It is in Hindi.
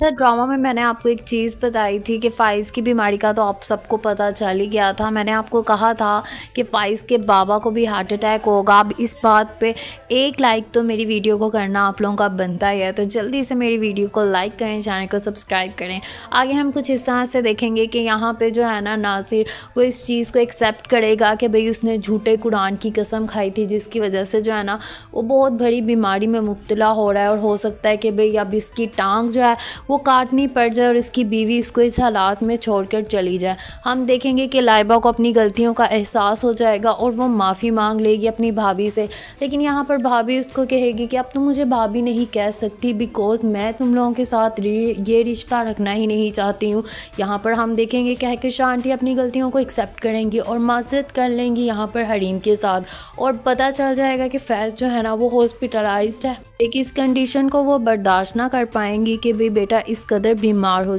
सर ड्रामा में मैंने आपको एक चीज़ बताई थी कि फ़ाइज़ की बीमारी का तो आप सबको पता चल ही गया था मैंने आपको कहा था कि फ़ाइज़ के बाबा को भी हार्ट अटैक होगा अब इस बात पे एक लाइक तो मेरी वीडियो को करना आप लोगों का बनता ही है तो जल्दी से मेरी वीडियो को लाइक करें चैनल को सब्सक्राइब करें आगे हम कुछ इस तरह से देखेंगे कि यहाँ पर जो है ना नासिर वो इस चीज़ को एक्सेप्ट करेगा कि भाई उसने झूठे कुरान की कसम खाई थी जिसकी वजह से जो है ना वो बहुत बड़ी बीमारी में मुबतला हो रहा है और हो सकता है कि भाई अब इसकी टांग जो है वो काटनी पड़ जाए और इसकी बीवी इसको इस हालात में छोड़कर चली जाए हम देखेंगे कि लाइबा को अपनी गलतियों का एहसास हो जाएगा और वो माफ़ी मांग लेगी अपनी भाभी से लेकिन यहाँ पर भाभी उसको कहेगी कि अब तुम तो मुझे भाभी नहीं कह सकती बिकॉज़ मैं तुम लोगों के साथ ये रिश्ता रखना ही नहीं चाहती हूँ यहाँ पर हम देखेंगे के आंटी अपनी गलतियों को एक्सेप्ट करेंगी और माजरत कर लेंगी यहाँ पर हरीम के साथ और पता चल जाएगा कि फैज जो है ना वो हॉस्पिटलाइज्ड है लेकिन इस कंडीशन को वो बर्दाश्त ना कर पाएंगी कि भाई बेटा इस कदर बीमार हो